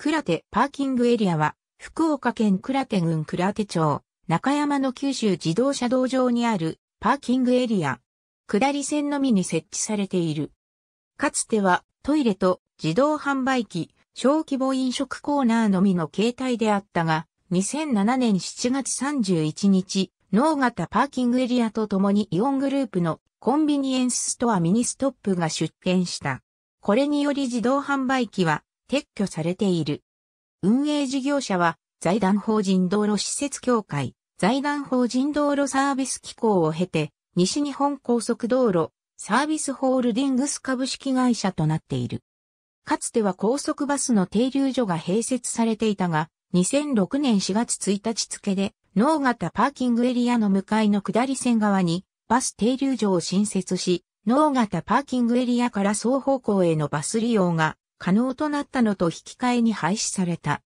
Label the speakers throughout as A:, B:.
A: 倉手パーキングエリアは、福岡県倉手郡倉手町、中山の九州自動車道上にあるパーキングエリア。下り線のみに設置されている。かつてはトイレと自動販売機、小規模飲食コーナーのみの携帯であったが、2007年7月31日、脳型パーキングエリアとともにイオングループのコンビニエンスストアミニストップが出店した。これにより自動販売機は撤去されている。運営事業者は、財団法人道路施設協会、財団法人道路サービス機構を経て、西日本高速道路、サービスホールディングス株式会社となっている。かつては高速バスの停留所が併設されていたが、2006年4月1日付で、脳型パーキングエリアの向かいの下り線側に、バス停留所を新設し、脳型パーキングエリアから双方向へのバス利用が可能となったのと引き換えに廃止された。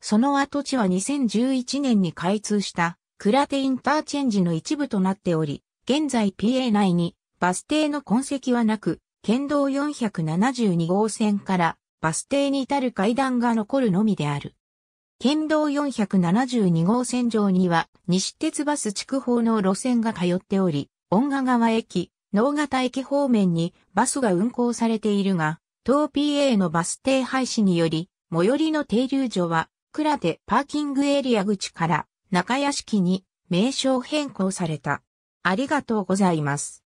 A: その跡地は2011年に開通したクラテインターチェンジの一部となっており、現在 PA 内にバス停の痕跡はなく、県道472号線からバス停に至る階段が残るのみである。県道472号線上には西鉄バス区法の路線が通っており、恩賀川駅、能形駅方面にバスが運行されているが、東 PA のバス停廃止により、最寄りの停留所は、倉手パーキングエリア口から中屋敷に名称変更された。ありがとうございます。